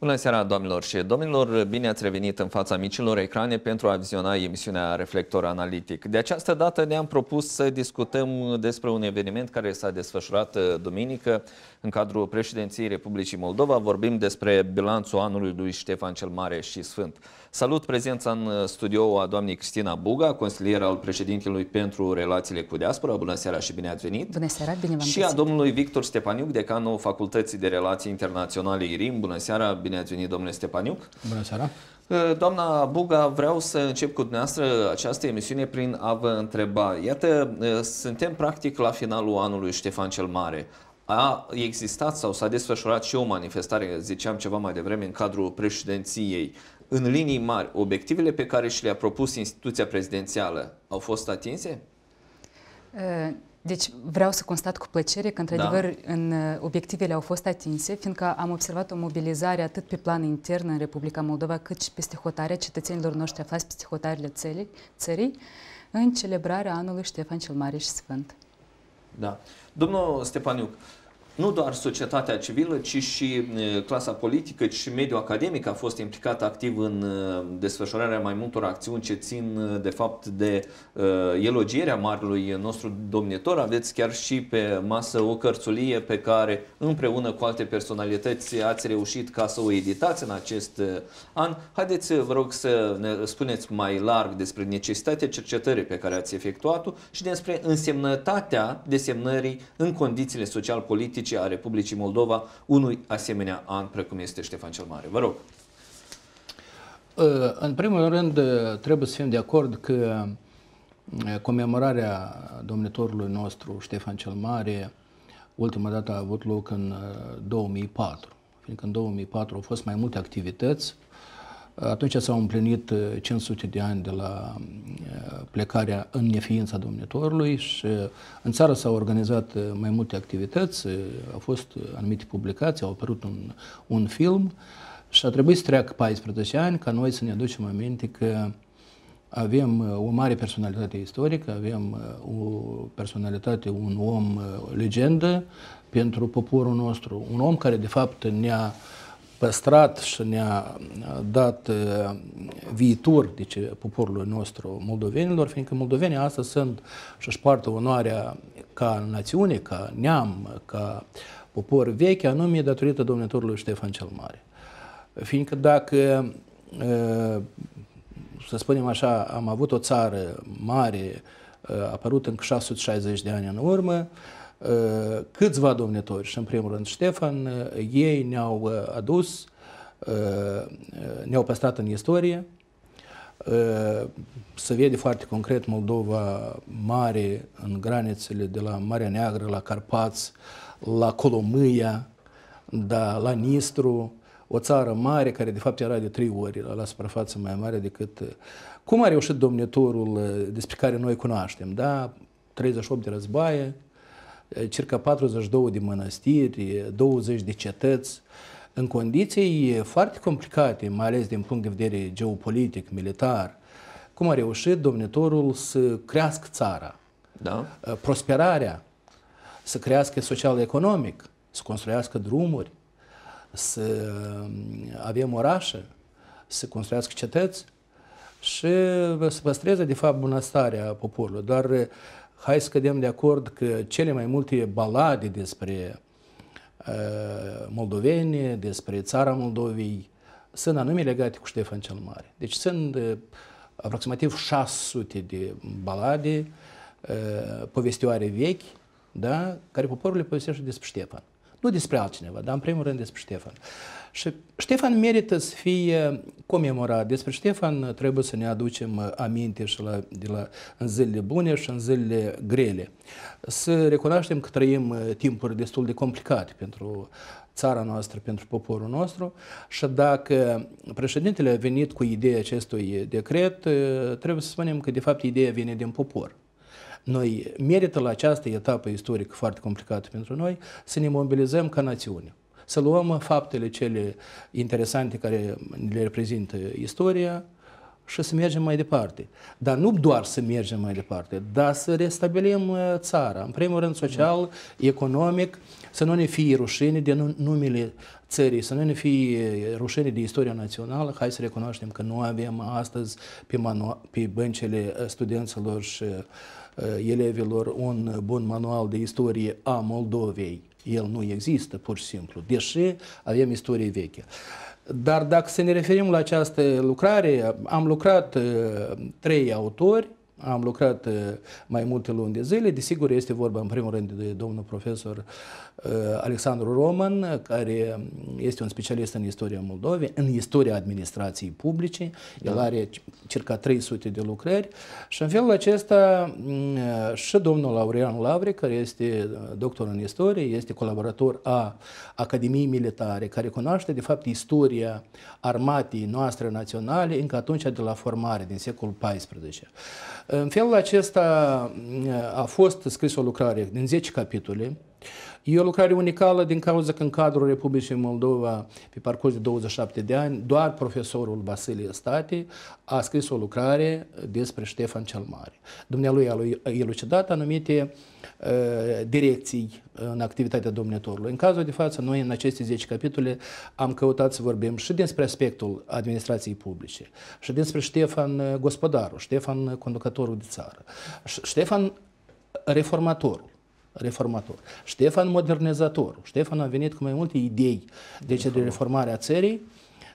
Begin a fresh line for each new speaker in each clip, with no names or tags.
Bună seara, doamnelor și domnilor! Bine ați revenit în fața micilor ecrane pentru a viziona emisiunea Reflector Analitic. De această dată ne-am propus să discutăm despre un eveniment care s-a desfășurat uh, duminică în cadrul președinției Republicii Moldova. Vorbim despre bilanțul anului lui Ștefan cel Mare și Sfânt. Salut prezența în uh, studio a doamnei Cristina Buga, consilier al președintelui pentru relațiile cu diaspora. Bună seara și bine ați venit!
Bună seara, bine v-am Și a
domnului Victor Stepaniuc, decanul Facultății de Relații Internaționale IRIM. Bună seara, bine ați venit, domnule Stepaniuc! Bună seara! Uh, doamna Buga, vreau să încep cu dumneavoastră această emisiune prin a vă întreba. Iată, uh, suntem practic la finalul anului Ștefan cel Mare. A existat sau s-a desfășurat și o manifestare, ziceam ceva mai devreme, în cadrul președinției în linii mari, obiectivele pe care și le-a propus instituția prezidențială au fost atinse?
Uh, deci vreau să constat cu plăcere că, într-adevăr, da. în uh, obiectivele au fost atinse, fiindcă am observat o mobilizare atât pe plan intern în Republica Moldova, cât și peste hotarea cetățenilor noștri aflați peste hotarele țării, țării în celebrarea anului Ștefan cel Mare și Sfânt.
Da. Domnul Stepaniuc, nu doar societatea civilă, ci și clasa politică, ci și mediul academic a fost implicat activ în desfășurarea mai multor acțiuni ce țin de fapt de elogierea marului nostru domnitor. Aveți chiar și pe masă o cărțulie pe care împreună cu alte personalități ați reușit ca să o editați în acest an. Haideți, vă rog, să ne spuneți mai larg despre necesitatea cercetării pe care ați efectuat-o și despre însemnătatea desemnării în condițiile social-politice juridice a Republicii Moldova unui asemenea an precum este Ștefan cel Mare. Vă rog.
Ă, în primul rând, ă, trebuie să fim de acord că ă, comemorarea domnitorului nostru Ștefan cel Mare ultima dată a avut loc în 2004, fiindcă în 2004 au fost mai multe activități atunci s-au împlinit 500 uh, de ani de la uh, plecarea în neființa domnitorului și uh, în țară s-au organizat mai multe activități, au fost anumite publicații, au apărut un, un film și a trebuit să treacă 14 ani ca noi să ne aducem aminte că avem o mare personalitate istorică, avem o personalitate, un om legendă pentru poporul nostru, un om care de fapt ne-a uh, păstrat și ne-a dat viitor deci, poporului nostru moldovenilor, fiindcă moldovenii astăzi sunt și își poartă onoarea ca națiune, ca neam, ca popor vechi, anume datorită domnitorului Ștefan cel Mare. Fiindcă dacă, să spunem așa, am avut o țară mare, apărut în 660 de ani în urmă, Eh, câțiva domnitori, și în primul rând Ștefan, eh, ei ne-au eh, adus, ne-au păstrat în istorie, se vede foarte concret Moldova mare în granițele de la Marea Neagră, la Carpați, la Colomâia, da, la Nistru, o țară mare care de fapt era de trei ori la suprafață mai mare decât... Cum a reușit domnitorul despre care noi cunoaștem, da? 38 de războaie, Eh, circa 42 de mănăstiri, 20 de cetăți, în condiții foarte complicate, mai ales din punct de vedere geopolitic, militar, cum a reușit domnitorul să crească țara, da. Eh, prosperarea, să crească social-economic, să construiască drumuri, să mm, avem orașe, să construiască cetăți și să păstreze, de fapt, bunăstarea poporului. Doar eh, hai să cădem de acord că cele mai multe balade despre uh, moldoveni, despre țara Moldovei, sunt anume legate cu Ștefan cel Mare. Deci sunt uh, aproximativ 600 de balade uh, povestioare vechi, da, care poporul le povestește despre Ștefan. Nu despre altcineva, dar în primul rând despre Ștefan. Și Ștefan merită să fie comemorat. Despre Ștefan trebuie să ne aducem aminte și la, de la, în zilele bune și în zilele grele. Să recunoaștem că trăim uh, timpuri destul de complicate pentru țara noastră, pentru poporul nostru și dacă președintele a venit cu ideea acestui decret, uh, trebuie să spunem că de fapt ideea vine din popor. Noi merită la această etapă istorică foarte complicată pentru noi să ne mobilizăm ca națiune să luăm faptele cele interesante care le reprezintă istoria și să mergem mai departe. Dar nu doar să mergem mai departe, dar să restabilim uh, țara, în primul rând social, da. economic, să nu ne fie rușine de numele țării, să nu ne fie uh, rușine de istoria națională. Hai să recunoaștem că nu avem astăzi pe, manu- pe băncile uh, studenților și uh, Eh, elevilor un bun manual de istorie a Moldovei. El nu există, pur și simplu, deși avem istorie veche. Dar dacă să ne referim la această lucrare, am lucrat eh, trei autori, am lucrat eh, mai multe luni de zile, desigur este vorba în primul rând de domnul profesor uh, Alexandru Roman, care este un specialist în istoria Moldovei, în istoria administrației publice, da. el are circa 300 de lucrări și în felul acesta și domnul Laurean Lavre, care este doctor în istorie, este colaborator a Academiei Militare, care cunoaște de fapt istoria armatei noastre naționale încă atunci de la formare, din secolul XIV. În felul acesta a fost scris o lucrare din 10 capitole, E o lucrare unicală din cauza că în cadrul Republicii Moldova, pe parcurs de 27 de ani, doar profesorul Vasilie State a scris o lucrare despre Ștefan cel Mare. Dumnealui a elucidat anumite uh, direcții în activitatea domnitorului. În cazul de față, noi în aceste 10 capitole am căutat să vorbim și despre aspectul administrației publice, și despre Ștefan uh, Gospodarul, Ștefan uh, conducătorul de țară, Ștefan uh, reformatorul reformator. Ștefan modernizator. Ștefan a venit cu mai multe idei deci de reformare a țării,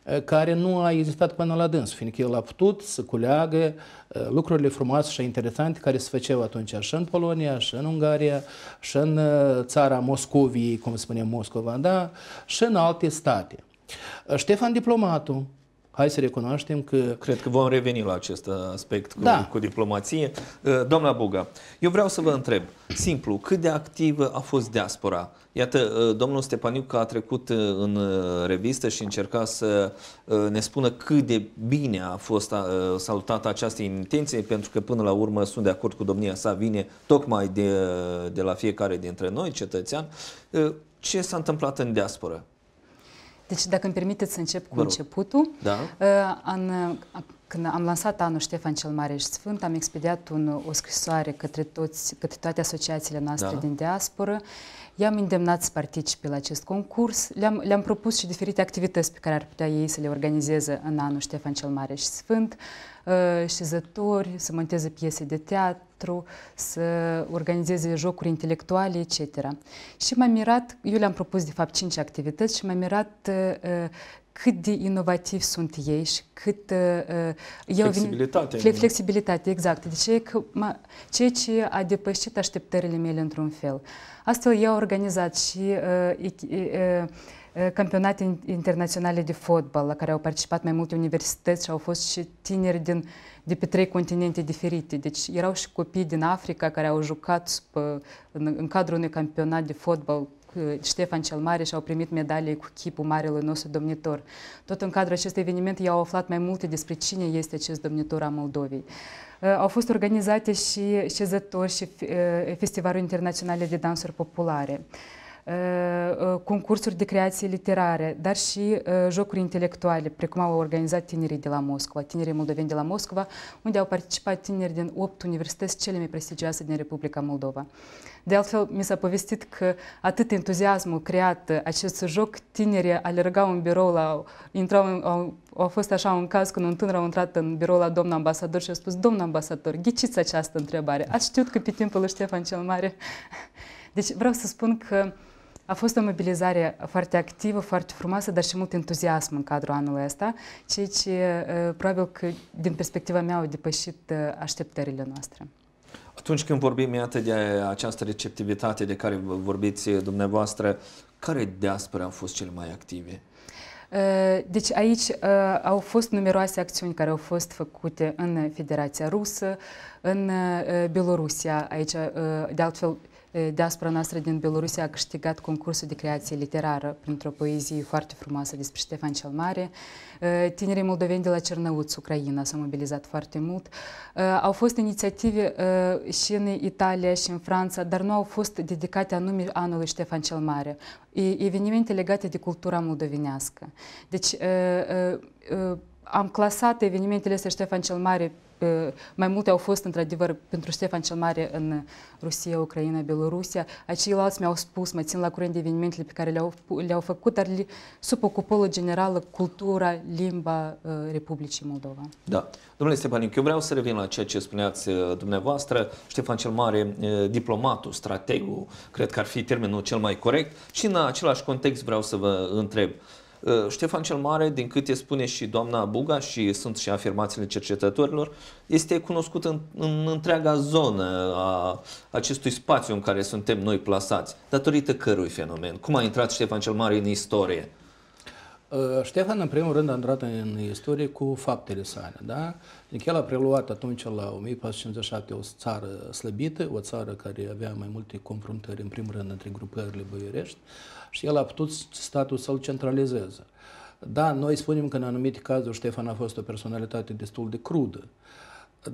eh, care nu a existat până la dâns, fiindcă el a putut să culeagă eh, lucrurile frumoase și interesante care se făceau atunci și în Polonia, și în Ungaria, și în eh, țara Moscoviei, cum spune Moscova, da, și în alte state. Ștefan Diplomatul, hai să recunoaștem că... Cred
că vom reveni la acest aspect cu, da. cu diplomație. Uh, doamna Buga, eu vreau să vă întreb, simplu, cât de activă a fost diaspora? Iată, uh, domnul Stepaniuc a trecut uh, în revistă și încerca să ne spună cât de bine a fost salutată această intenție, pentru că până la urmă sunt de acord cu domnia sa, vine tocmai de, de la fiecare dintre noi, cetățean. Ce s-a întâmplat în diaspora?
Deci, dacă îmi permiteți să încep cu începutul, da. Uh, în, când am lansat anul Ștefan cel Mare și Sfânt, am expediat un, o scrisoare către, toți, către toate asociațiile noastre da. din diasporă. I-am îndemnat să participe la acest concurs, le-am, le-am propus și diferite activități pe care ar putea ei să le organizeze în anul Ștefan cel Mare și Sfânt. Uh, șezători, să monteze piese de teatru, să organizeze jocuri intelectuale, etc. Și m-am mirat, eu le-am propus de fapt cinci activități și m-am mirat cât de inovativ sunt ei și cât... flexibilitate. Vin, flexibilitate, exact. Deci ce că ceea ce a depășit așteptările mele într-un fel. Astfel, i au organizat și uh, e, e, campionate internaționale de fotbal la care au participat mai multe universități și au fost și tineri din, de pe trei continente diferite. Deci erau și copii din Africa care au jucat pe, în, în cadrul unui campionat de fotbal Ștefan cel Mare și au primit medalii cu chipul marelui nostru domnitor. Tot în cadrul acestui eveniment i-au aflat mai multe despre cine este acest domnitor a Moldovei. Au fost organizate și șezători și festivaluri internaționale de dansuri populare concursuri de creație literare, dar și jocuri intelectuale, precum au organizat tinerii de la Moscova, tinerii moldoveni de la Moscova, unde au participat tineri din 8 universități cele mai prestigioase din Republica Moldova. De altfel, mi s-a povestit că atât entuziasmul creat acest joc, tinerii alergau în birou la... Intrau în, au, a fost așa un caz când un tânăr a intrat în birou la domnul ambasador și a spus, domnul ambasador, ghiciți această întrebare. Ați știut că pe timpul lui Ștefan cel Mare... Deci vreau să spun că uh, a fost o mobilizare foarte activă, foarte frumoasă, dar și mult entuziasm în cadrul anului ăsta, ceea ce probabil că, din perspectiva mea, au depășit așteptările noastre.
Atunci când vorbim, iată, de această receptivitate de care vorbiți dumneavoastră, care diaspora au fost cele mai active?
Deci aici au fost numeroase acțiuni care au fost făcute în Federația Rusă, în Belorusia, aici, de altfel, diaspora noastră din Belarus a câștigat concursul de creație literară printr-o poezie foarte frumoasă despre Ștefan cel Mare. Tinerii moldoveni de la Cernăuț, Ucraina, s-au mobilizat foarte mult. Au fost inițiative și în Italia și în Franța, dar nu au fost dedicate anume anului Ștefan cel Mare. Evenimente legate de cultura moldovenească. Deci am clasat evenimentele astea Ștefan cel Mare mai multe au fost, într-adevăr, pentru Ștefan cel Mare în Rusia, Ucraina, Belorusia. alți mi-au spus, mă țin la curent de evenimentele pe care le-au, le-au făcut, dar le, sub o cupolă generală, cultura, limba uh, Republicii Moldova.
Da. Domnule Stepanic, eu vreau să revin la ceea ce spuneați uh, dumneavoastră. Ștefan cel Mare, uh, diplomatul, strategul, cred că ar fi termenul cel mai corect. Și în același context vreau să vă întreb. Uh, Ștefan cel Mare, din câte spune și doamna Buga și sunt și afirmațiile cercetătorilor, este cunoscut în, în întreaga zonă a acestui spațiu în care suntem noi plasați. Datorită cărui fenomen? Cum a intrat Ștefan cel Mare în istorie?
Uh, Ștefan, în primul rând, a intrat în istorie cu faptele sale. Da? Adică el a preluat atunci la 1457 o țară slăbită, o țară care avea mai multe confruntări, în primul rând, între grupările boierești, și el a putut statul să-l centralizeze. Da, noi spunem că în anumite cazuri Ștefan a fost o personalitate destul de crudă,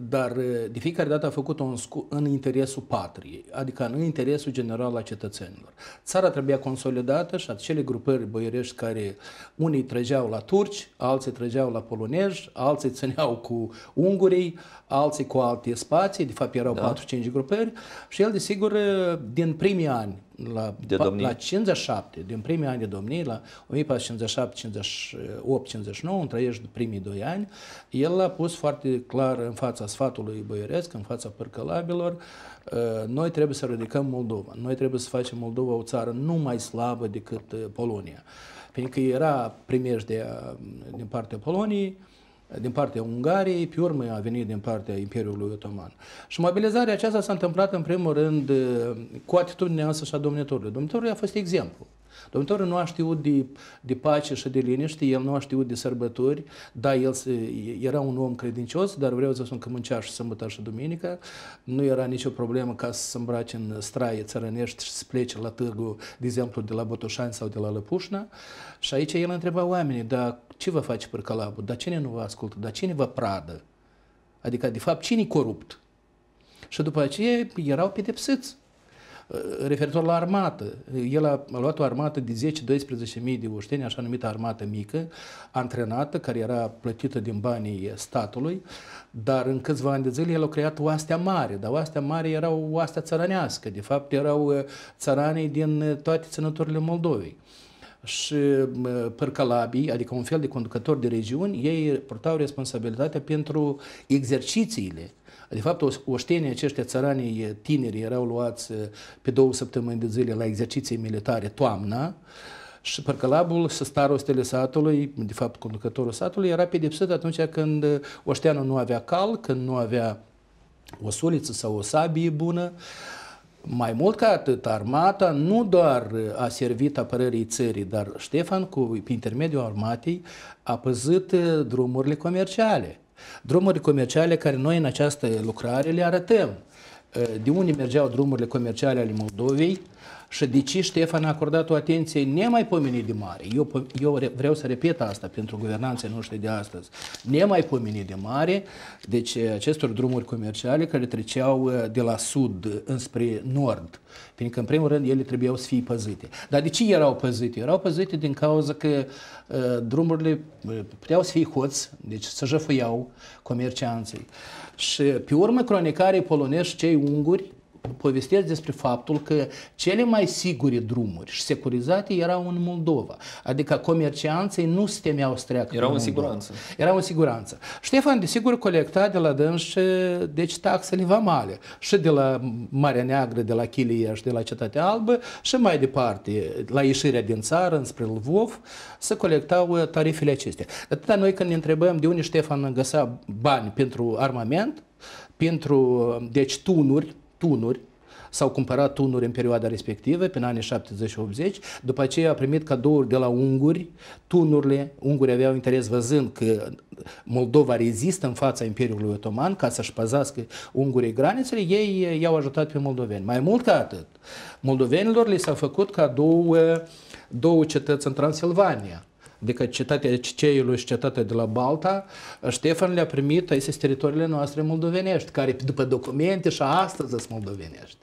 dar de fiecare dată a făcut-o în, interesul patriei, adică în interesul general al cetățenilor. Țara trebuia consolidată și acele grupări boierești care unii trăgeau la turci, alții trăgeau la polonezi, alții țineau cu ungurii, alții cu alte spații, de fapt erau da. 4-5 grupări și el, desigur, din primii ani, la, de la 57, din primii ani de domnie, la 1457, 58, 59, între primii doi ani, el a pus foarte clar în fața sfatului boieresc, în fața părcălabilor, ă, noi trebuie să ridicăm Moldova, noi trebuie să facem Moldova o țară nu mai slabă decât ă, Polonia. Pentru că era primejdea ă, din partea Poloniei, din partea Ungariei, pe urmă a venit din partea Imperiului Otoman. Și mobilizarea aceasta s-a întâmplat în primul rând eh, cu atitudinea însă și a domnitorului. Domnitorul a fost exemplu. Domnitorul nu a știut de, de pace și de liniște, el nu a știut de sărbători, da, el se, era un om credincios, dar vreau să spun că muncea și sâmbătă și duminică, nu era nicio problemă ca să se îmbrace în straie țărănești și să plece la târgu, de exemplu, de la Botoșani sau de la Lăpușna. Și aici el întreba oamenii, dar ce vă face părcalabul, dar cine nu vă ascultă, dar cine vă pradă? Adică, de fapt, cine e corupt? Și după aceea erau pedepsiți referitor la armată. El a, a luat o armată de 10-12 mii de oșteni, așa numită armată mică, antrenată, care era plătită din banii statului, dar în câțiva ani de zile el a creat oastea mare, dar oastea mare era o oastea țărănească, de fapt erau uh, țăranii din uh, toate ținăturile Moldovei și uh, părcalabii, adică un fel de conducători de regiuni, ei purtau responsabilitatea pentru exercițiile de fapt, oștenii aceștia țăranii eh, tineri erau luați eh, pe două săptămâni de zile la exerciții militare toamna, și Părcălabul și starostele satului, de fapt conducătorul satului, era pedepsit atunci când eh, oșteanul nu avea cal, când nu avea o suliță sau o sabie bună. Mai mult ca atât, armata nu doar a servit apărării țării, dar Ștefan, cu, pe intermediul armatei, a păzit drumurile comerciale. Drumuri comerciale care noi în această lucrare le arătăm. Eh, de unde mergeau drumurile comerciale ale Moldovei, și de ce Ștefan a acordat o atenție nemaipomenit de mare? Eu, eu vreau să repet asta pentru guvernanții noștri de astăzi. Nemaipomenit de mare, deci uh, acestor drumuri comerciale care treceau uh, de la sud înspre nord, pentru că în primul rând ele trebuiau să fie păzite. Dar de ce erau păzite? Erau păzite din cauza că uh, drumurile uh, puteau să fie hoți, deci să jăfuiau comercianții. Și pe urmă cronicarii polonești, cei unguri, povestesc despre faptul că cele mai sigure drumuri și securizate erau în Moldova. Adică comercianții nu se temeau să treacă Erau în, siguranță. Erau în siguranță. Ștefan, desigur, colecta de la dâns deci taxele vamale și de la Marea Neagră, de la Chilie și de la Cetatea Albă și mai departe, la ieșirea din țară, înspre Lvov, să colectau uh, tarifele acestea. Atâta noi când ne întrebăm de unde Ștefan găsa bani pentru armament, pentru, uh, deci, tunuri, tunuri, s-au cumpărat tunuri în perioada respectivă, prin anii 70 80, după aceea a primit cadouri de la unguri, tunurile, ungurii aveau interes văzând că Moldova rezistă în fața Imperiului Otoman ca să-și păzească ungurii granițele, ei eh, i-au ajutat pe moldoveni. Mai mult ca atât, moldovenilor li s-au făcut cadou eh, două cetăți în Transilvania, adică cetatea Ciceiului și cetatea de la Balta, Ștefan le-a primit, aici teritoriile noastre moldovenești, care după documente și astăzi sunt moldovenești.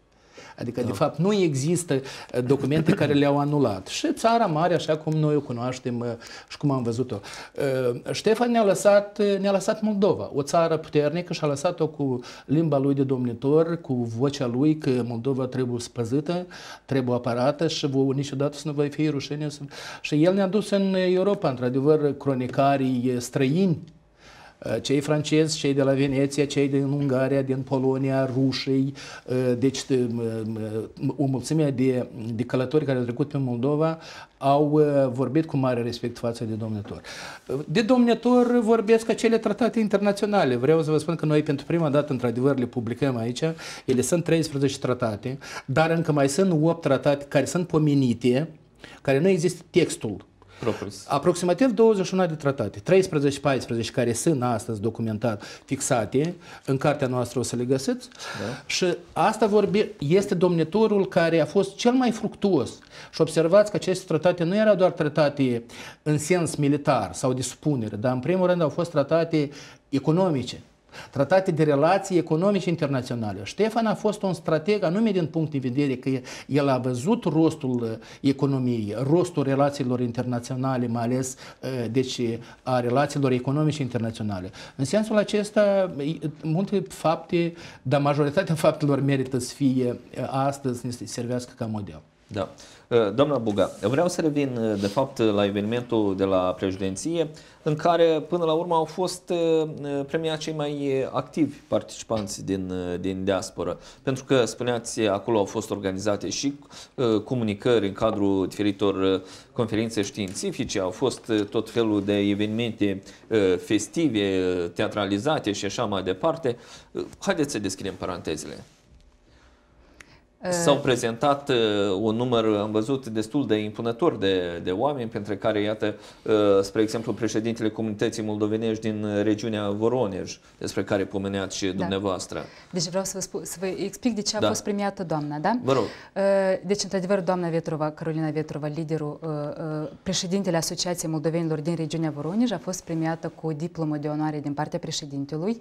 Adică, da. de fapt, nu există uh, documente care le-au anulat. Și țara mare, așa cum noi o cunoaștem uh, și cum am văzut-o. Uh, Ștefan ne-a lăsat, ne-a lăsat Moldova, o țară puternică și a lăsat-o cu limba lui de domnitor, cu vocea lui că Moldova trebuie spăzită, trebuie apărată și vă, niciodată să nu vă fie rușine. Și el ne-a dus în Europa, într-adevăr, cronicarii străini Eh, cei francezi, cei de la Veneția, cei din Ungaria, din Polonia, rușii, eh, deci eh, o mulțime de, de călători care au trecut pe Moldova au vorbit cu mare respect față de domnitor. De domnitor vorbesc acele tratate internaționale. Vreau să vă spun că noi pentru prima dată, într-adevăr, le publicăm aici. Ele sunt 13 tratate, dar încă mai sunt 8 tratate care sunt pomenite, care nu există textul propus. Aproximativ 21 de tratate, 13-14 care sunt astăzi documentat, fixate, în cartea noastră o să le găsiți. Da. Și asta vorbi, este domnitorul care a fost cel mai fructuos. Și observați că aceste tratate nu erau doar tratate în sens militar sau de supunere, dar în primul rând au fost tratate economice tratate de relații economice internaționale. Ștefan a fost un strateg anume din punct de vedere că el a văzut rostul uh, economiei, rostul relațiilor internaționale, mai ales uh, deci, a relațiilor economice internaționale. În sensul acesta, multe fapte, dar majoritatea faptelor merită să fie uh, astăzi, ne servească ca model. Da.
Eh, doamna Buga, vreau să revin eh, de fapt la evenimentul de la președinție în care până la urmă au fost eh, premiați cei mai activi participanți din, din diaspora. Pentru că, spuneați, acolo au fost organizate și comunicări în cadrul diferitor conferințe științifice, au fost tot felul de evenimente festive, teatralizate și așa mai departe. Haideți să deschidem parantezele. S-au prezentat uh, un număr, am văzut, destul de impunător de, de oameni, pentru care, iată, uh, spre exemplu, președintele comunității moldovenești din regiunea Voronej, despre care pomeneați și da. dumneavoastră.
Deci vreau să vă, spun, să vă explic de ce a da. fost premiată doamna, da? Vă rog. Uh, deci, într-adevăr, doamna Vetrova, Carolina Vetrova, liderul, președintele Asociației Moldovenilor din regiunea Voronej, a fost premiată cu diplomă de onoare din partea președintelui.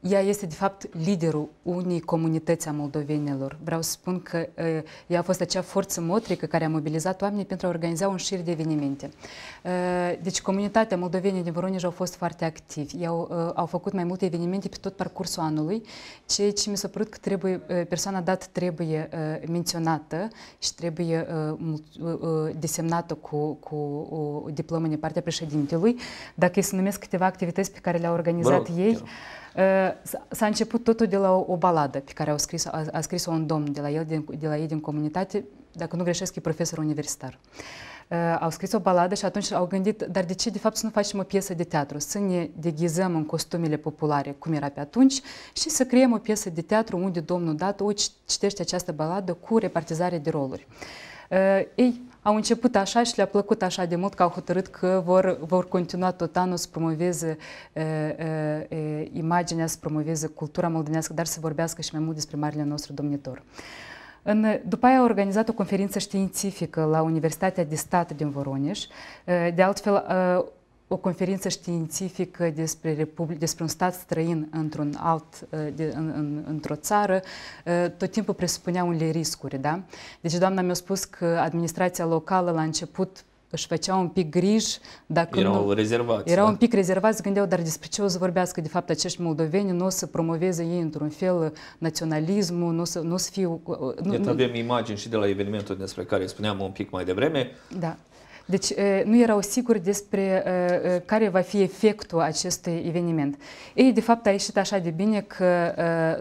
Ea este, de fapt, liderul unei comunități a moldovenilor oamenilor. Vreau să spun că ea a fost acea forță motrică care a mobilizat oamenii pentru a organiza un șir de evenimente. Deci comunitatea moldovenii din Voronej au fost foarte activi. Ei au, au făcut mai multe evenimente pe tot parcursul anului, ceea ce mi s-a părut că trebuie, persoana dată trebuie menționată și trebuie desemnată cu, cu o diplomă din partea președintelui. Dacă îi să numesc câteva activități pe care le-au organizat Bă, ei, chiar. S-a început totul de la o, o baladă pe care a scris, a, a scris-o un domn de la, el, din, de la ei din comunitate, dacă nu greșesc, e profesor universitar. Uh, au scris o baladă și atunci au gândit, dar de ce de fapt să nu facem o piesă de teatru? Să ne deghizăm în costumele populare, cum era pe atunci, și să creăm o piesă de teatru unde domnul dat o citește această baladă cu repartizare de roluri. Uh, ei, au început așa și le-a plăcut așa de mult că au hotărât că vor, vor continua tot anul să promoveze e, e, imaginea, să promoveze cultura moldovenească, dar să vorbească și mai mult despre marele nostru domnitor. În, după aia a organizat o conferință științifică la Universitatea de Stat din Voroneș. De altfel, o conferință științifică despre, Republic, despre un stat străin într-un alt, uh, în, în, într-o țară, uh, tot timpul presupunea unele riscuri. Da? Deci doamna mi-a spus că administrația locală la început își făceau un pic griji. Dacă erau nu, rezervați. Erau da? un pic rezervați, gândeau, dar despre ce o să vorbească de fapt acești moldoveni, nu o să promoveze ei într-un fel naționalismul, nu o să, nu o să fie... Uh, nu, Iată, nu, avem
imagini și de la evenimentul despre care spuneam un pic mai devreme.
Da. Deci nu erau siguri despre care va fi efectul acestui eveniment. Ei, de fapt, a ieșit așa de bine că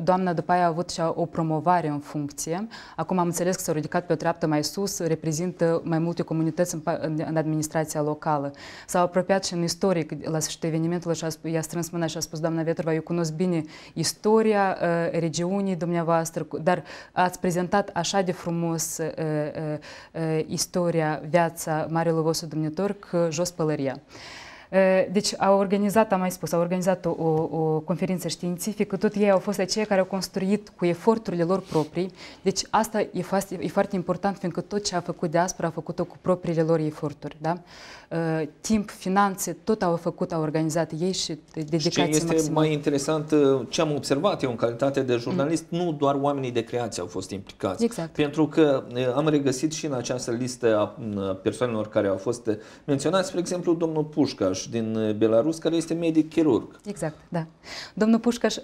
doamna după aia a avut și o promovare în funcție. Acum am înțeles că s-a ridicat pe o treaptă mai sus, reprezintă mai multe comunități în administrația locală. S-a apropiat și în istoric la sfârșitul evenimentului și a, i-a strâns mâna și a spus, doamna Vetrova, eu cunosc bine istoria regiunii dumneavoastră, dar ați prezentat așa de frumos istoria, viața Mario vostru domnitor că jos pălăria. Deci au organizat, am mai spus, au organizat o, o conferință științifică, tot ei au fost aceia care au construit cu eforturile lor proprii. Deci asta e, fast, e foarte important, fiindcă tot ce a făcut diaspora a făcut-o cu propriile lor eforturi. Da? Э, timp, finanțe, tot au făcut, au organizat ei și dedicație ce este maximă.
mai interesant, uh, ce am observat eu în calitate de jurnalist, mm. nu doar oamenii de creație au fost implicați. Exact. Pentru că uh, am regăsit și în această listă a uh, persoanelor care au fost menționați, spre exemplu, domnul Pușcaș din Belarus, care este medic chirurg.
Exact, da. Domnul Pușcaș,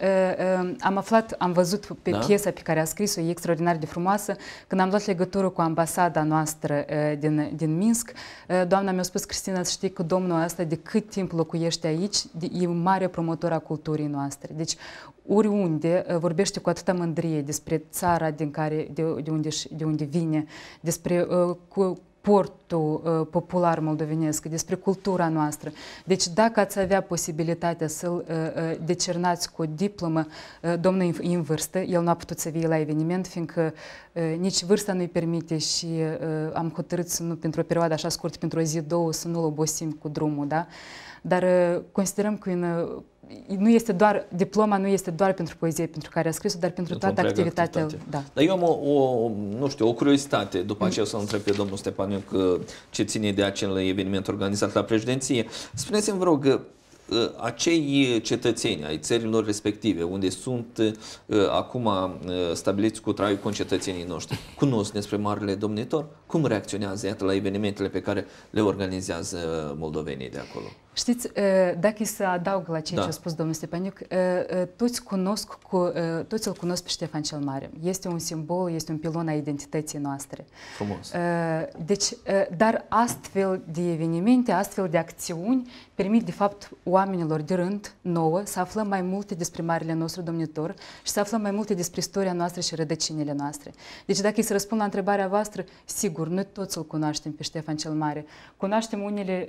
am aflat, am văzut pe da? piesa pe care a scris-o, e extraordinar de frumoasă, când am luat legătură cu ambasada noastră din, din Minsk, doamna mi-a spus că Cristina, să știi că domnul ăsta de cât timp locuiește aici, e un mare promotor a culturii noastre. Deci, oriunde ă, vorbește cu atâta mândrie despre țara din care, de, de, unde, de unde vine, despre uh, cu, portul uh, popular moldovenesc, despre cultura noastră. Deci dacă ați avea posibilitatea să-l uh, uh decernați cu o diplomă, uh, domnul e în vârstă, el nu a putut să vie la eveniment, fiindcă uh, nici vârsta nu-i permite și uh, am hotărât să nu, pentru o perioadă așa scurtă, pentru o zi, două, să nu-l obosim cu drumul, da? Dar considerăm că e în nu este doar, diploma nu este doar pentru poezie pentru care a scris dar pentru toată activitatea. Da. da.
Dar eu am o, o, nu știu, o curiozitate, după aceea o să întreb pe domnul Stepaniuc ce ține de acel eveniment organizat la președinție. Spuneți-mi, vă rog, uh, acei cetățeni ai țărilor respective, unde sunt uh, acum uh, stabiliți cu traiul concetățenii noștri, cunosc despre Marele Domnitor, cum reacționează iată la evenimentele pe care le organizează moldovenii de acolo?
Știți, dacă să adaug la ceea da. ce a spus domnul Stepaniuc, toți, cunosc cu, toți îl cunosc pe Ștefan cel Mare. Este un simbol, este un pilon a identității noastre. Frumos. Deci, dar astfel de evenimente, astfel de acțiuni permit, de fapt, oamenilor de rând nouă să aflăm mai multe despre marele nostru domnitor și să aflăm mai multe despre istoria noastră și rădăcinile noastre. Deci, dacă e să răspund la întrebarea voastră, sigur, noi toți îl cunoaștem pe Ștefan cel Mare. Cunoaștem unele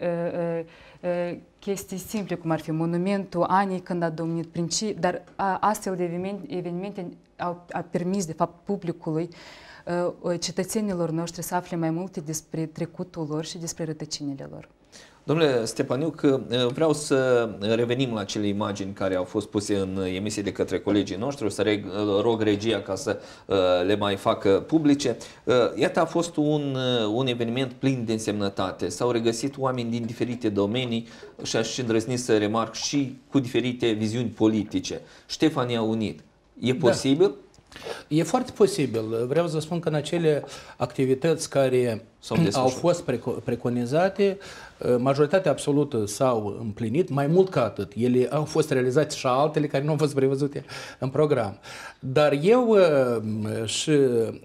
chestii simple, cum ar fi monumentul anii când a domnit ce, dar astfel de evenimente, evenimente au a permis, de fapt, publicului, uh, cetățenilor noștri să afle mai multe despre trecutul lor și despre rătăcinile lor.
Domnule Stepaniuc, eh, vreau să revenim la cele imagini care au fost puse în emisie de către colegii noștri. O să reg, eh, rog regia ca să eh, le mai facă publice. Iată, a fost un, un eveniment plin de însemnătate. S-au regăsit oameni din diferite domenii și aș îndrăzni să remarc și cu diferite viziuni politice. Ștefania Unit.
E da. posibil? Da E foarte posibil. Vreau să spun că în acele activități care au fost preconizate, uh, majoritatea absolută s-au împlinit, mai mult ca atât. Ele au fost realizate și altele care nu au fost prevăzute în program. Dar eu uh, și uh,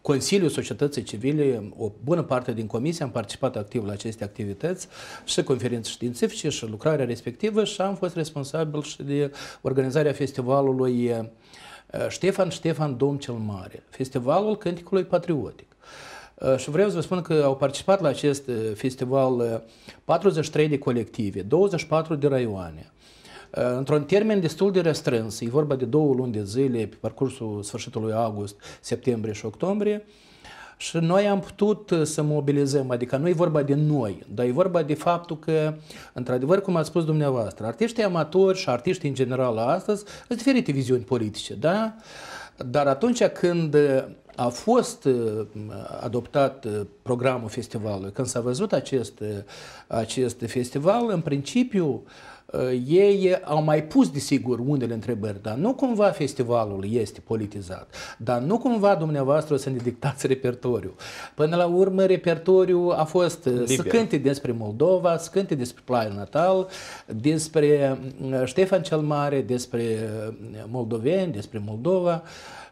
Consiliul Societății Civile, o bună parte din comisie, am participat activ la aceste activități și conferințe științifice și lucrarea respectivă și am fost responsabil și de organizarea festivalului uh, Ștefan Ștefan Dom cel Mare, Festivalul Cânticului Patriotic. Și vreau să vă spun că au participat la acest э, festival 43 э, de colective, 24 de raioane, э, într-un termen destul de restrâns, e vorba de două luni de zile pe parcursul sfârșitului august, septembrie și octombrie, și noi am putut uh, să mobilizăm, adică nu e vorba de noi, dar e vorba de faptul că, într-adevăr, cum ați spus dumneavoastră, artiștii amatori și artiștii în general astăzi sunt diferite viziuni politice, da? Dar atunci când uh, a fost uh, adoptat programul festivalului, când s-a văzut acest, acest festival, în principiu, uh, Ă, ei au mai pus, desigur, unele întrebări, dar nu cumva festivalul este politizat, dar nu cumva dumneavoastră o să ne dictați repertoriu. Până la urmă, repertoriu a fost ă, să cânte despre Moldova, să cânte despre Plaiul Natal, despre ă, Ștefan cel Mare, despre moldoveni, despre Moldova.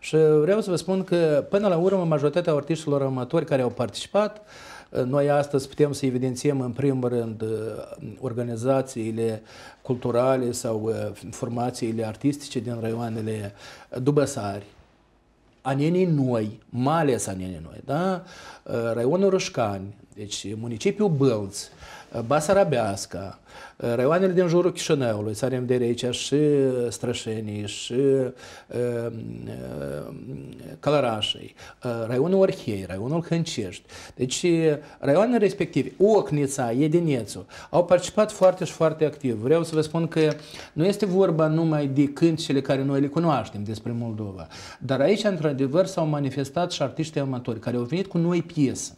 Și vreau să vă spun că, până la urmă, majoritatea artiștilor amatori care au participat uh, noi astăzi putem să evidențiem în primul rând organizațiile culturale sau formațiile artistice din raioanele Dubăsari, anenii noi, mai ales anenii noi, da? Raionul Rășcani, deci municipiul Bălți, Basarabeasca, raioanele din jurul Chișinăului, să avem de aici și Strășenii, și Călărașii, raionul Orhei, raionul Hâncești. Deci raioanele respective, Ocnița, Edinețu, au participat foarte și foarte activ. Vreau să vă spun că nu este vorba numai de cântele care noi le cunoaștem despre Moldova, dar aici, într-adevăr, s-au manifestat și artiștii amatori care au venit cu noi piese.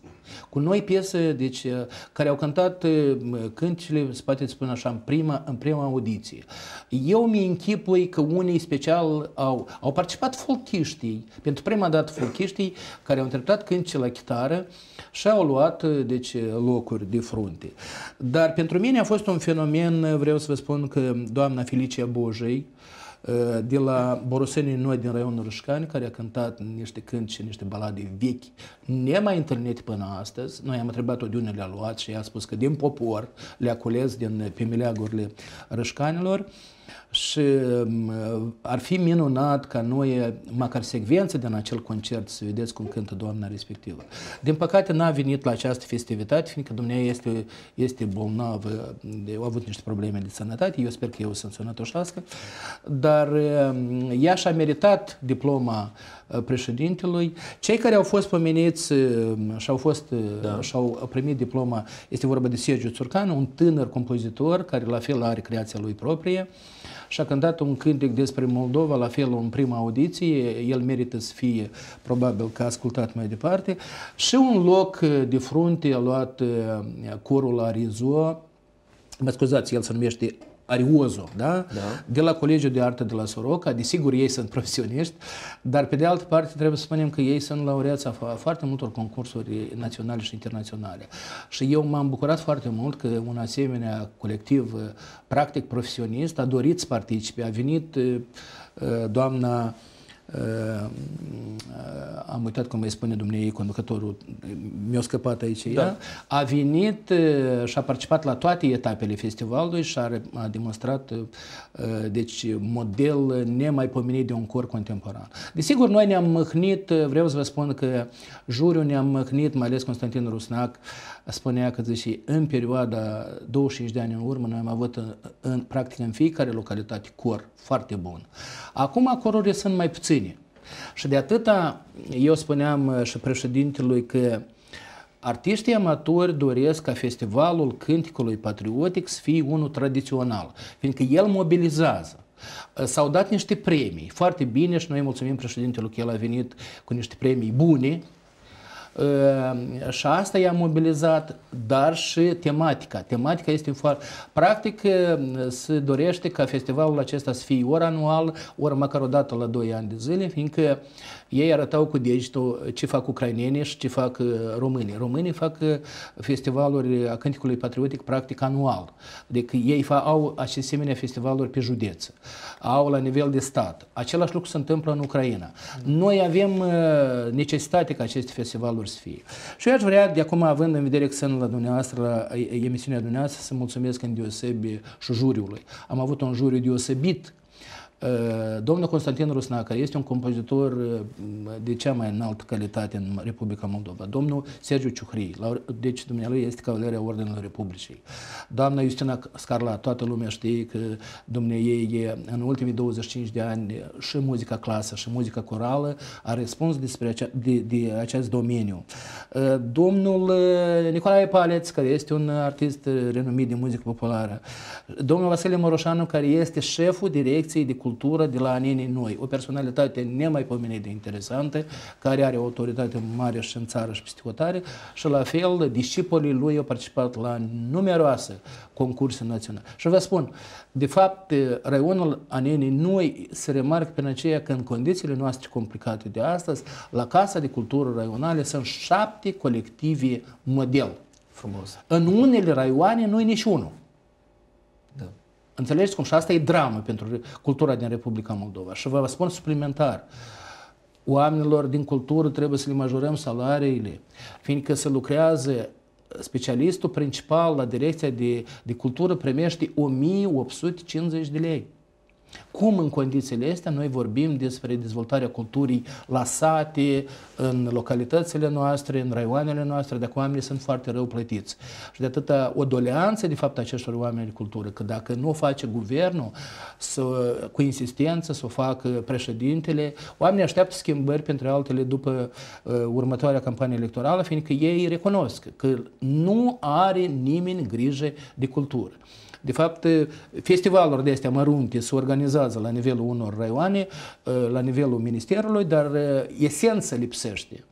Cu noi piese deci, eh, care au cântat eh, cântile, se poate spun așa, în prima, în prima audiție. Eu mi închipui că unii special au, au participat folchiștii, pentru prima dată folchiștii care au interpretat cântice la chitară și au luat eh, deci, locuri de frunte. Dar pentru mine a fost un fenomen, vreau să vă spun că doamna Felicia Bojei, Eh, de la borosenii noi din raionul Rășcani, care a cântat niște și niște balade vechi, nemai internet până astăzi. Noi am întrebat-o de unde le-a luat și ea a spus că din popor le-a cules din pe meleagurile rășcanilor și um, ar fi minunat ca noi, măcar secvențe din acel concert, să vedeți cum cântă doamna respectivă. Din păcate n-a venit la această festivitate, fiindcă dumneavoastră este, este bolnavă, a avut niște probleme de sănătate, eu sper că eu sunt sănătoșească, dar um, ea și-a meritat diploma uh, Uh, președintelui. Cei care au fost pomeniți uh, și au, fost, uh, da. și au primit diploma, este vorba de Sergiu Țurcan, un tânăr compozitor care la fel are creația lui proprie și a cântat un cântec despre Moldova, la fel în prima audiție, el merită să fie probabil că ascultat mai departe, și un loc de frunte a luat corul Arizo. mă scuzați, el se numește Ariozo, da? da? de la Colegiul de Artă de la Soroca, desigur ei sunt profesioniști, dar pe de altă parte trebuie să spunem că ei sunt laureați a foarte multor concursuri naționale și internaționale. Și eu m-am bucurat foarte mult că un asemenea colectiv practic profesionist a dorit să participe, a venit eh, eh, doamna am uitat cum îi spune dumnei conducătorul, mi-a scăpat aici da. ea, a venit și a participat la toate etapele festivalului și a, a demonstrat deci model nemaipomenit de un cor contemporan. Desigur, noi ne-am măhnit, vreau să vă spun că juriul ne-am măhnit, mai ales Constantin Rusnac, spunea că zice, în perioada 25 de ani în urmă, noi am avut în, în practic în fiecare localitate cor foarte bun. Acum corurile sunt mai puține. Și de atâta eu spuneam uh, și președintelui că Artiștii amatori doresc ca festivalul cânticului patriotic să fie unul tradițional, fiindcă el mobilizează. Uh, s-au dat niște premii foarte bine și noi mulțumim președintelui că el a venit cu niște premii bune, și asta i-a mobilizat dar și tematica. Tematica este foarte... Practic, eh, se dorește ca festivalul acesta să fie ori anual, ori măcar o dată la 2 ani de zile, fiindcă ei arătau cu degetul ce fac ucrainenii și ce fac eh, românii. Românii fac eh, festivaluri a cânticului patriotic practic anual. Deci ei au asemenea festivaluri pe județ, au la nivel de stat. Același lucru se întâmplă în Ucraina. Noi avem necesitate ca aceste festivaluri să fie. Și eu aș vrea, de acum, având în vedere că sunt la dumneavoastră, la emisiunea dumneavoastră, să mulțumesc în deosebi și juriului. Am avut un juriu deosebit Ă, domnul Constantin Rusna, care este un compozitor ă, de cea mai înaltă calitate în Republica Moldova, domnul Sergiu Ciuhrii, deci dumnealui este Cavalerea Ordinului Republicii, doamna Iustina Scarla, toată lumea știe că dumneiei în ultimii 25 de ani și muzica clasă și muzica corală a răspuns despre acea, de, de acest domeniu. Ă, domnul Nicolae Paleț, care este un artist renumit de muzică populară, domnul Vasile Moroșanu, care este șeful direcției de cultură cultură de la anii noi. O personalitate nemaipomenit de interesantă, care are o autoritate mare și în țară și peste hotare și la fel discipolii lui au participat la numeroase concurse naționale. Și vă spun, de fapt, raionul anii noi se remarcă prin aceea că în condițiile noastre complicate de astăzi, la Casa de Cultură Raionale sunt șapte colective model. Frumos. În unele raioane nu e niciunul. Da. Înțelegeți cum? Și asta e dramă pentru cultura din Republica Moldova. Și vă spun suplimentar, oamenilor din cultură trebuie să le majorăm salariile, fiindcă se lucrează specialistul principal la direcția de, de cultură primește 1850 de lei. Cum în condițiile astea noi vorbim despre dezvoltarea culturii la sate, în localitățile noastre, în raioanele noastre, dacă oamenii sunt foarte rău plătiți. Și de atâta o doleanță, de fapt, acestor oameni de cultură, că dacă nu o face guvernul să, cu insistență, să o facă președintele, oamenii așteaptă schimbări, pentru altele, după uh, următoarea campanie electorală, fiindcă ei recunosc că nu are nimeni grijă de cultură. De fapt, festivaluri de astea mărunte se organizează la nivelul unor raioane, ă, la nivelul ministerului, dar ă, esența lipsește.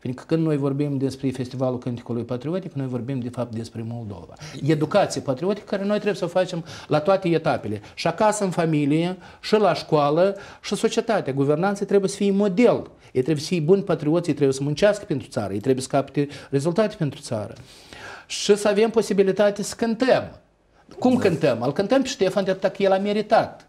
Pentru că când noi vorbim despre Festivalul Cânticului Patriotic, noi vorbim de fapt despre Moldova. Educație patriotică care noi trebuie să o facem la toate etapele. Și acasă, în familie, și la școală, și societatea. Guvernanții trebuie să fie model. Ei trebuie să fie buni patrioți, ei trebuie să muncească pentru țară, ei trebuie să capte rezultate pentru țară. Și să avem posibilitatea să cântăm. Cum da. cântăm? Îl cântăm pe Ștefan de atât că el a meritat.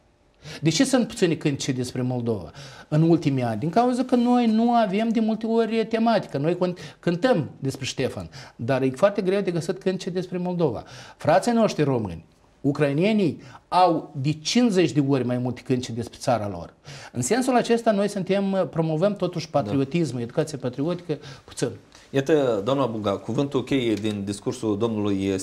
De ce sunt puțini cântece despre Moldova în ultimii ani? Din cauza că noi nu avem de multe ori tematică. Noi cântăm despre Ștefan, dar e foarte greu de găsit cântece despre Moldova. Frații noștri români, ucrainienii au de 50 de ori mai multe cântece despre țara lor. În sensul acesta noi suntem, promovăm totuși da. patriotismul, da. educația patriotică puțin. Iată,
doamna Bunga, cuvântul cheie din discursul domnului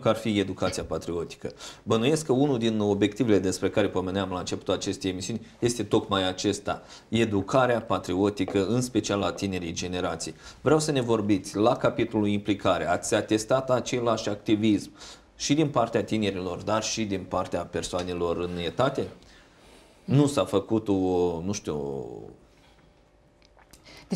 că ar fi educația patriotică. Bănuiesc că unul din obiectivele despre care pomeneam la începutul acestei emisiuni este tocmai acesta, educarea patriotică, în special a tinerii generații. Vreau să ne vorbiți la capitolul implicare. Ați atestat același activism și din partea tinerilor, dar și din partea persoanelor în etate? Nu s-a făcut o, nu știu,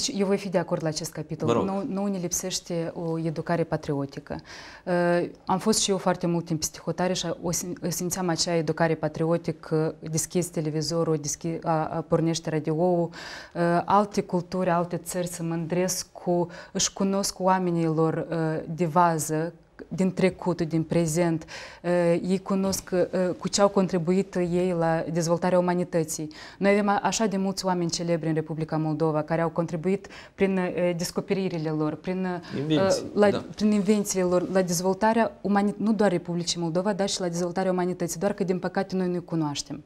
deci eu voi fi de acord la acest capitol. Nu, nu ne lipsește o educare patriotică. Uh, am fost și eu foarte mult timp psihotare și o, simțeam acea educare patriotică, deschizi televizorul, deschizi, a, a, pornește radioul, uh, alte culturi, alte țări se mândresc cu, își cunosc oamenii lor uh, de vază, din trecut, din prezent. Eh, ei cunosc eh, cu ce au contribuit ei la dezvoltarea umanității. Noi avem așa de mulți oameni celebri în Republica Moldova care au contribuit prin eh, descoperirile lor, prin, Invenții, la, da. prin invențiile lor, la dezvoltarea umanității, nu doar Republicii Moldova, dar și la dezvoltarea umanității, doar că din păcate noi nu-i cunoaștem.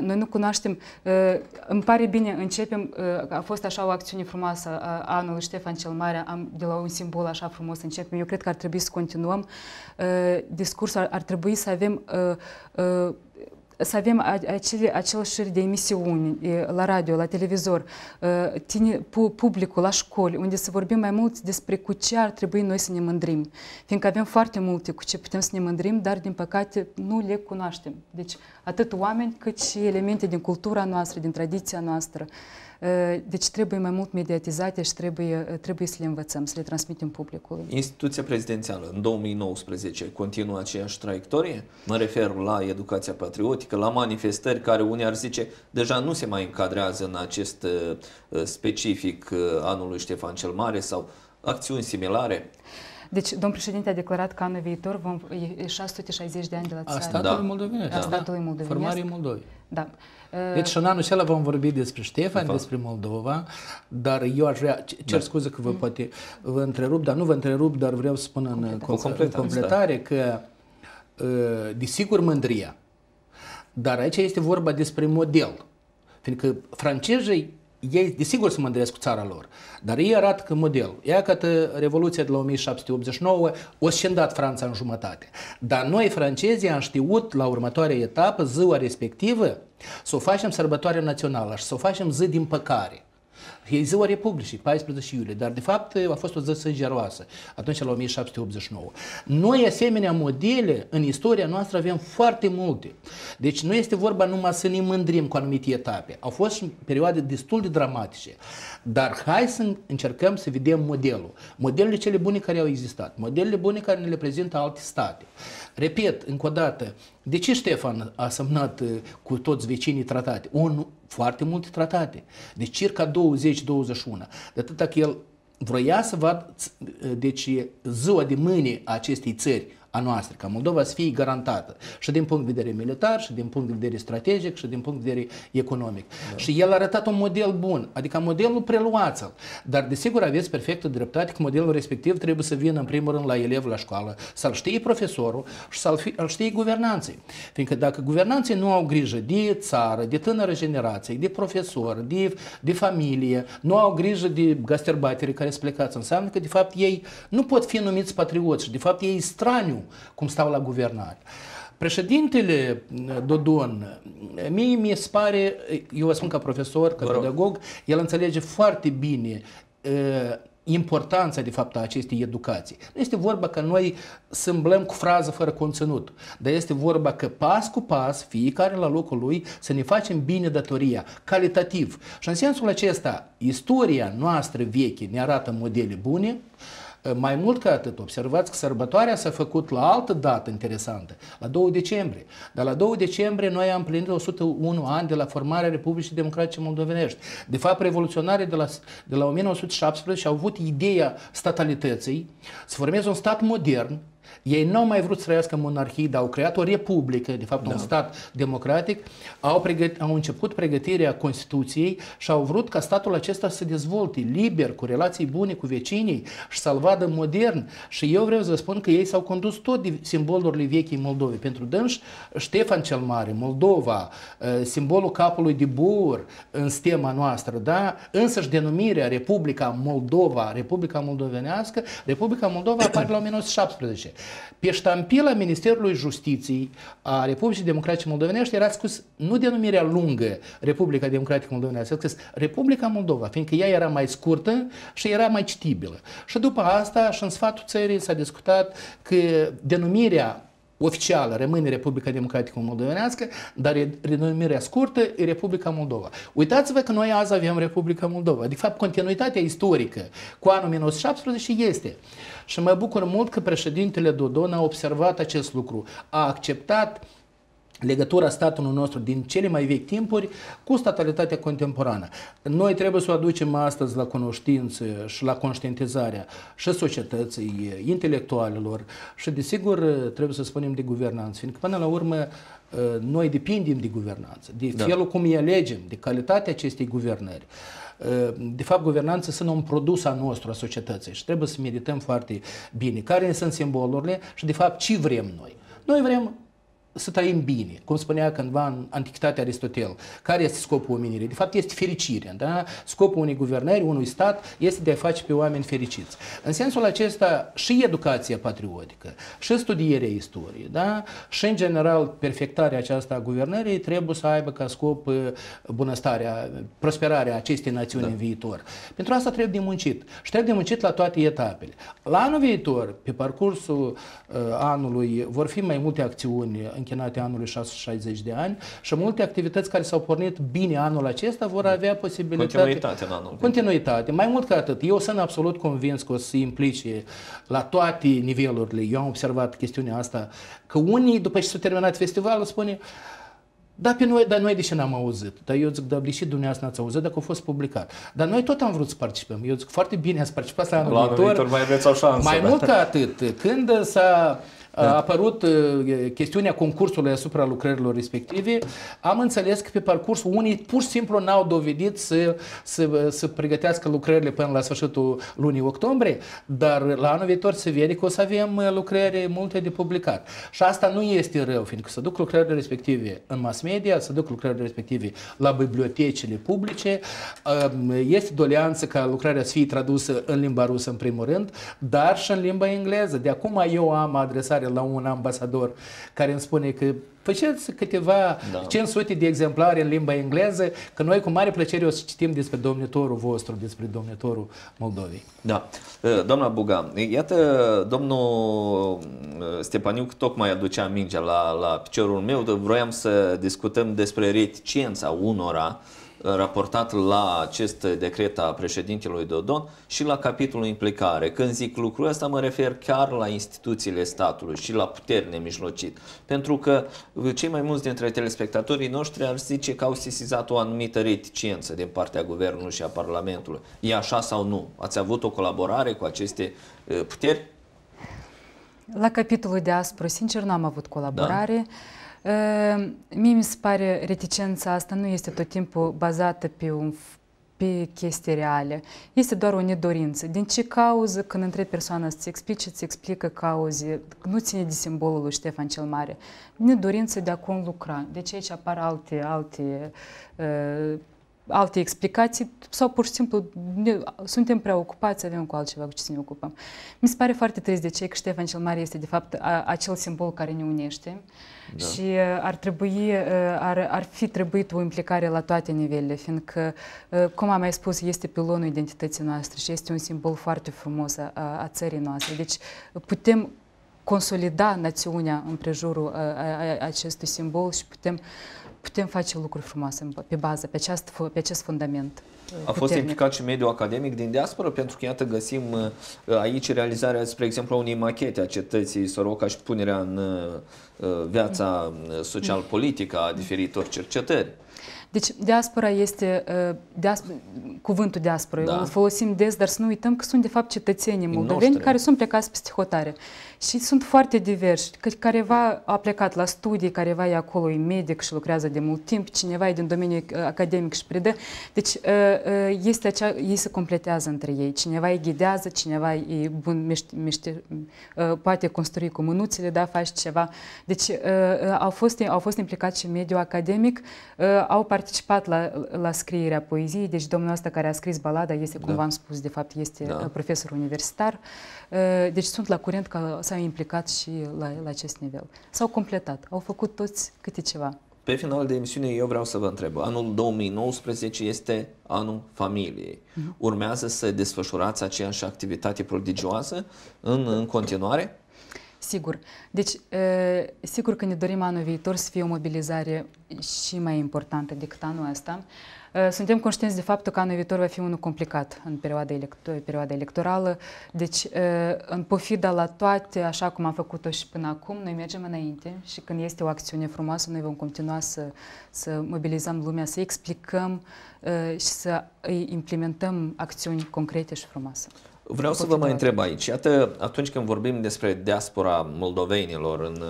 Noi nu cunoaștem, îmi pare bine, începem, a fost așa o acțiune frumoasă a anului Ștefan cel Mare, am, de la un simbol așa frumos începem, eu cred că ar trebui să continuăm, uh, discursul ar, ar trebui să avem uh, uh, să avem acele, acel șir de emisiuni la radio, la televizor, tine, publicul la școli, unde să vorbim mai mult despre cu ce ar trebui noi să ne mândrim. Fiindcă avem foarte multe cu ce putem să ne mândrim, dar din păcate nu le cunoaștem. Deci atât oameni cât și elemente din cultura noastră, din tradiția noastră. Deci trebuie mai mult mediatizate și trebuie, trebuie să le învățăm, să le transmitem publicului.
Instituția prezidențială în 2019 continuă aceeași traiectorie? Mă refer la educația patriotică, la manifestări care unii ar zice deja nu se mai încadrează în acest uh, uh, specific uh, anului Ștefan cel Mare sau acțiuni similare?
Deci, domn președinte a declarat că anul viitor vom 660 de ani de la țară. A statului da. moldovenesc. A da. statului moldovenesc. Formarea Moldovei. Da. Uh, deci
în anul acela vom vorbi despre Ștefan, de despre Moldova, dar eu aș vrea, cer da. scuze că vă poate vă întrerup, dar nu vă întrerup, dar vreau să spun în, completare, în completare da. că uh, desigur mândria, dar aici este vorba despre model. Fiindcă francezii ei desigur se mândresc cu țara lor, dar ei arată ca model. Ea că Revoluția de la 1789 o scendat Franța în jumătate. Dar noi, francezii, am știut la următoarea etapă, ziua respectivă, să o facem sărbătoare națională și să o facem zi din păcare. E ziua Republicii, 14 iulie, dar de fapt a fost o zi sângeroasă, atunci la 1789. Noi asemenea modele în istoria noastră avem foarte multe. Deci nu este vorba numai să ne mândrim cu anumite etape. Au fost perioade destul de dramatice. Dar hai să încercăm să vedem modelul. Modelele cele bune care au existat, modelele bune care ne le prezintă alte state. Repet, încă o dată, de ce Ștefan a semnat uh, cu toți vecinii tratate? Un, foarte multe tratate, deci circa 20-21. De atât că el vroia să vadă, uh, deci ziua de mâine a acestei țări, a noastră, ca Moldova să fie garantată și din punct de vedere militar, și din punct de vedere strategic, și din punct de vedere economic. Da. Și el a arătat un model bun, adică modelul preluați-l. Dar desigur aveți perfectă dreptate că modelul respectiv trebuie să vină în primul rând la elev la școală, să-l știe profesorul și să-l, fi, să-l știe guvernanții. Fiindcă dacă guvernanții nu au grijă de țară, de tânără generație, de profesor, de, de familie, nu au grijă de gasterbaterii care sunt plecați, înseamnă că de fapt ei nu pot fi numiți patrioți și de fapt ei straniu știu cum stau la guvernare. Președintele eh, Dodon, eh, mie mi se pare, eh, eu vă spun ca profesor, ca pedagog, el înțelege foarte bine importanța, de fapt, a acestei educații. Nu este vorba că noi sâmblăm cu frază fără conținut, dar este vorba că pas cu pas, fiecare la locul lui, să ne facem bine datoria, calitativ. Și în sensul acesta, istoria noastră veche ne arată modele bune, uh, Ă, mai mult ca atât, observați că sărbătoarea s-a făcut la altă dată interesantă, la 2 decembrie. Dar la 2 decembrie noi am plinit 101 ani de la formarea Republicii Democratice Moldovenești. De fapt, revoluționarii de la, de la 1917 au avut ideea statalității să formeze un stat modern, ei nu au mai vrut să trăiască în monarhii, dar au creat o republică, de fapt da. un stat democratic, au, pregăt- au început pregătirea Constituției și au vrut ca statul acesta să se dezvolte liber, cu relații bune cu vecinii și să-l vadă modern. Și eu vreau să vă spun că ei s-au condus tot de simbolurile vechii Moldovei. Pentru dâns, Ștefan cel Mare, Moldova, eh, simbolul capului de bur în stema noastră, da? însăși denumirea Republica Moldova, Republica Moldovenească, Republica Moldova apare la 1917. Pe ștampila Ministerului Justiției a Republicii Democratice Moldovenești era scris nu denumirea lungă Republica Democratică Moldovenească, era scris Republica Moldova, fiindcă ea era mai scurtă și era mai citibilă. Și după asta și în sfatul țării s-a discutat că denumirea oficială rămâne Republica Democratică Moldovenească, dar e renumirea scurtă e Republica Moldova. Uitați-vă că noi azi avem Republica Moldova. De fapt, continuitatea istorică cu anul 1917 este. Și mă bucur mult că președintele Dodon a observat acest lucru, a acceptat legătura statului nostru din cele mai vechi timpuri cu statalitatea contemporană. Noi trebuie să o aducem astăzi la cunoștință și la conștientizarea și societății, intelectualilor și desigur trebuie să spunem de guvernanță, fiindcă până la urmă noi depindem de guvernanță, de da. felul cum îi alegem, de calitatea acestei guvernări. De fapt, guvernanța sunt un produs al nostru, a societății și trebuie să medităm foarte bine care sunt simbolurile și, de fapt, ce vrem noi. Noi vrem să trăim bine, cum spunea cândva în Antichitatea Aristotel. Care este scopul omenirii? De fapt, este fericirea. Da? Scopul unei guvernări, unui stat, este de a face pe oameni fericiți. În sensul acesta, și educația patriotică, și studierea istoriei, da? și, în general, perfectarea aceasta a guvernării trebuie să aibă ca scop uh, bunăstarea, prosperarea acestei națiuni da. în viitor. Pentru asta trebuie de muncit. Și trebuie de muncit la toate etapele. La anul viitor, pe parcursul uh, anului, vor fi mai multe acțiuni în închinate anului 660 de ani și multe activități care s-au pornit bine anul acesta vor da. avea posibilitate... Continuitate în anul. Continuitate. Mai mult ca atât, eu sunt absolut convins că o să se implice la toate nivelurile. Eu am observat chestiunea asta, că unii, după ce s-a terminat festivalul, spune da, pe noi, dar noi ce n-am auzit. Dar eu zic, dar și dumneavoastră n-ați auzit dacă a fost publicat. Dar noi tot am vrut să participăm. Eu zic, foarte bine ați participat la anul la viitor. viitor mai aveți o șansă. Mai da. mult ca atât, când s-a da. a apărut chestiunea concursului asupra lucrărilor respective, am înțeles că pe parcurs unii pur și simplu n-au dovedit să, să, să pregătească lucrările până la sfârșitul lunii octombrie, dar la anul viitor se vede că o să avem lucrări multe de publicat. Și asta nu este rău, fiindcă să duc lucrările respective în mass media, să duc lucrările respective la bibliotecile publice. Este doleanță ca lucrarea să fie tradusă în limba rusă în primul rând, dar și în limba engleză. De acum eu am adresat scrisoare la un ambasador care îmi spune că faceți câteva da. 500 de exemplare în limba engleză, că noi cu mare plăcere o să citim despre domnitorul vostru, despre domnitorul Moldovei.
Da. Eh, doamna Buga, iată, domnul eh, Stepaniuc tocmai aducea mingea la, la piciorul meu, vroiam să discutăm despre reticența unora uh, raportat la acest decret a președintelui Dodon și la capitolul implicare. Când zic lucrul ăsta, mă refer chiar la instituțiile statului și la puteri nemijlocit. Pentru că cei mai mulți dintre telespectatorii noștri ar zice că au sesizat o anumită reticență din partea guvernului și a Parlamentului. E așa sau nu? Ați avut o colaborare cu aceste puteri?
La capitolul de aspru, sincer, n-am avut colaborare. Da. Mie mi se pare reticența asta nu este tot timpul bazată pe un pe chestii reale. Este doar o nedorință. Din ce cauză când între persoana îți explice, îți explică cauze, nu ține de simbolul lui Ștefan cel Mare. Nedorință de a De Deci aici apar alte, alte, uh, alte explicații sau pur și simplu ne, suntem prea ocupați, avem cu altceva cu ce să ne ocupăm. Mi se pare foarte trist de ce că Ștefan cel Mare este de fapt a, acel simbol care ne unește. Uh, da. Și uh, ar, trebui, uh, ar, ar fi trebuit o implicare la toate nivelele, fiindcă, uh, cum am mai spus, este pilonul identității noastre și este un simbol foarte frumos a, a țării noastre. Deci putem consolida națiunea în prejurul acestui simbol și putem putem face lucruri frumoase pe bază, pe, această, pe acest fundament. Uh, a fost implicat
și mediul academic din diaspora, pentru că, iată, găsim uh, aici realizarea, spre exemplu, a unei machete a cetății Soroca și punerea în uh, viața social-politică a diferitor cercetări.
Deci, diaspora este, diasp cuvântul diaspora, da. îl folosim des, dar să nu uităm că sunt, de fapt, cetățenii moldoveni care sunt plecați peste hotare. Și sunt foarte diversi, că careva a plecat la studii, careva e acolo, e medic și lucrează de mult timp, cineva e din domeniul uh, academic și predă. Deci uh, uh, este acea, ei se completează între ei. Cineva îi ghidează, cineva e bun, miște, miște, poate construi cu mânuțele, da, faci ceva. Deci au fost, au fost implicați și mediul academic, au participat la, la scrierea poeziei, deci domnul ăsta care a scris balada este, cum da. v-am spus, de fapt, este da. profesor universitar. Deci sunt la curent că s au implicat și la, la acest nivel. S-au completat, au făcut toți câte ceva.
Pe final de emisiune eu vreau să vă întreb. Anul 2019 este anul familiei. Mhm. Urmează să desfășurați aceeași activitate prodigioasă în, în continuare?
Sigur. Deci, e, sigur că ne dorim anul viitor să fie o mobilizare și mai importantă decât anul ăsta. Э, suntem conștienți de faptul că anul viitor va fi unul complicat în perioada, elector perioada electorală, deci în pofida la toate, așa cum am făcut-o și până acum, noi mergem înainte și când este o acțiune frumoasă, noi vom continua să, să mobilizăm lumea, să explicăm și să implementăm acțiuni concrete și frumoase. Vreau să vă mai întreb
aici. Iată, atunci când vorbim despre diaspora moldovenilor în,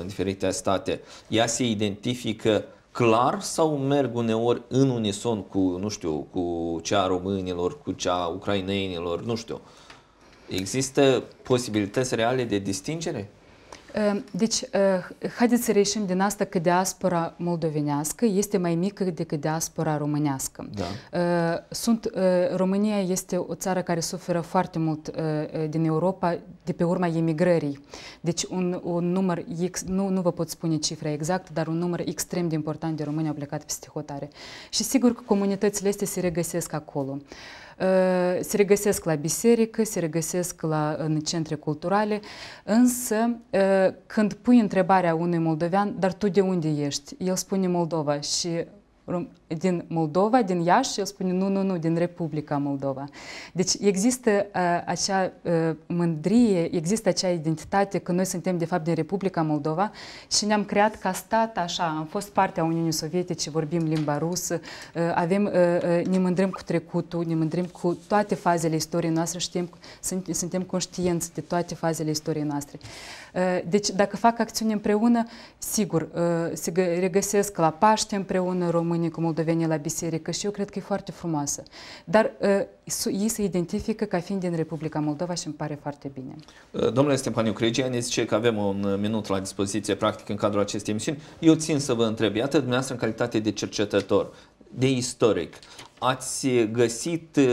în diferite state, ea se identifică clar sau merg uneori în unison cu, nu știu, cu cea românilor, cu cea ucrainenilor, nu știu. Există posibilități reale de distingere?
Deci, haideți să reșim din asta că diaspora moldovenească este mai mică decât diaspora românească. Da. Sunt, э, România este o țară care suferă foarte mult э, э, din Europa de pe urma emigrării. Deci, un, un număr, X, nu, nu vă pot spune cifra exactă, dar un număr extrem de important de români au plecat peste hotare. Și sigur că comunitățile astea se regăsesc acolo se regăsesc la biserică, se regăsesc la, în centre culturale, însă când pui întrebarea unui moldovean, dar tu de unde ești? El spune Moldova și din Moldova, din Iași, el spune nu, nu, nu, din Republica Moldova. Deci există uh, acea uh, mândrie, există acea identitate că noi suntem de fapt din Republica Moldova și ne-am creat ca stat așa, am fost parte a Uniunii Sovietice, vorbim limba rusă, uh, avem, uh, ne mândrim cu trecutul, ne mândrim cu toate fazele istoriei noastre, știm, sunt, suntem conștienți de toate fazele istoriei noastre. Uh, deci dacă fac acțiuni împreună, sigur, se regăsesc la Paște împreună românii cu moldovenii la biserică și eu cred că e foarte frumoasă. Dar ei se identifică ca fiind din Republica Moldova și îmi pare foarte bine.
Domnule Stepaniu Crăgia ne zice că avem un э, minut la dispoziție practic în cadrul acestei emisiuni. Eu țin să vă întreb, iată dumneavoastră în calitate de cercetător, de istoric. Ați eh, găsit eh,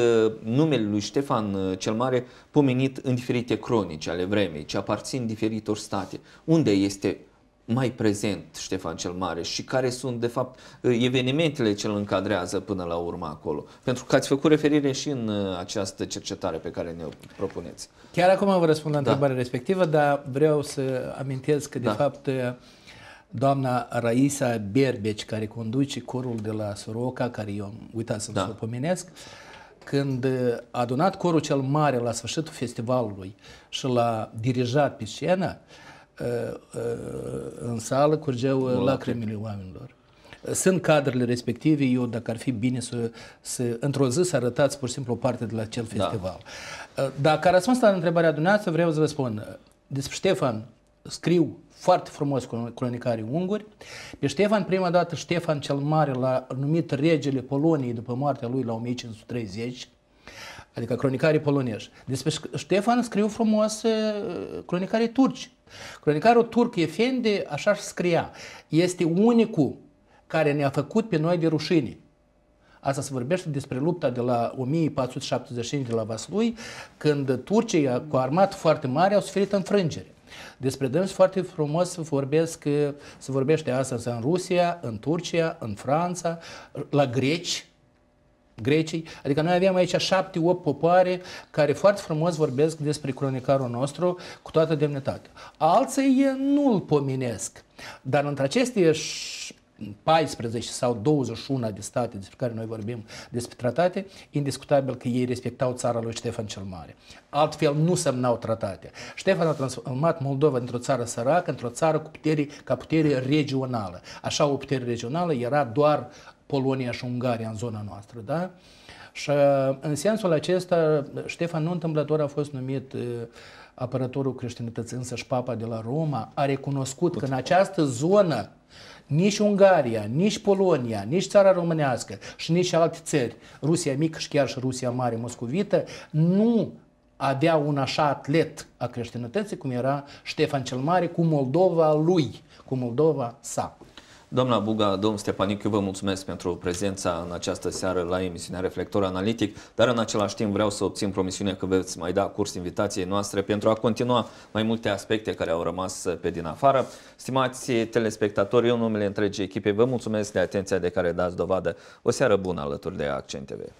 numele lui Ștefan eh, cel Mare pomenit în diferite cronici ale vremii, ce aparțin diferitor state. Unde este mai prezent Ștefan cel Mare și care sunt, de fapt, evenimentele ce îl încadrează până la urmă acolo? Pentru că ați făcut referire și în această cercetare pe care ne-o propuneți.
Chiar acum vă răspund la da. întrebarea da. respectivă, dar vreau să amintesc că, de da. fapt, doamna Raisa Berbeci, care conduce corul de la Soroca, care eu am uitat să-mi da. să pomenesc, când a adunat corul cel mare la sfârșitul festivalului și l-a dirijat pe scenă, ă, ă, în sală curgeau lacrimile oamenilor. Sunt cadrele respective, eu dacă ar fi bine să, să într-o zi să arătați pur și simplu o parte de la acel da. festival. Da. Ă, Dar ca răspuns la întrebarea dumneavoastră vreau să vă spun, Despre Ștefan scriu foarte frumos cronicarii unguri. Pe Ștefan, prima dată, Ștefan cel Mare l-a numit regele Poloniei după moartea lui la 1530, adică cronicarii polonești. Despre Ștefan scriu frumos cronicarii turci. Cronicarul turc Efendi așa și scria, este unicul care ne-a făcut pe noi de rușine. Asta se vorbește despre lupta de la 1475 de la Vaslui, când Turcii cu armată foarte mare au suferit înfrângere. Despre dâns foarte frumos să vorbesc, se vorbește astăzi în Rusia, în Turcia, în Franța, la greci, Grecii. Adică noi avem aici șapte, opt popoare care foarte frumos vorbesc despre cronicarul nostru cu toată demnitatea. Alții nu îl pomenesc. Dar între aceste 14 sau 21 de state despre care noi vorbim despre tratate, indiscutabil că ei respectau țara lui Ștefan cel Mare. Altfel nu semnau tratate. Ștefan a transformat Moldova într-o țară săracă, într-o țară cu putere, ca putere regională. Așa o putere regională era doar Polonia și Ungaria în zona noastră. Da? Și uh, în sensul acesta, Ștefan nu întâmplător a fost numit uh, apărătorul creștinătății, însă și papa de la Roma a recunoscut că în această zonă nici Ungaria, nici Polonia, nici țara românească și nici alte țări, Rusia mică și chiar și Rusia mare moscovită, nu avea un așa atlet a creștinătății cum era Ștefan cel Mare cu Moldova lui, cu Moldova sa.
Doamna Buga, domnul eu vă mulțumesc pentru prezența în această seară la emisiunea Reflector Analitic, dar în același timp vreau să obțin promisiunea că veți mai da curs invitației noastre pentru a continua mai multe aspecte care au rămas pe din afară. Stimați telespectatori, eu în numele întregii echipe vă mulțumesc de atenția de care dați dovadă. O seară bună alături de Accent TV.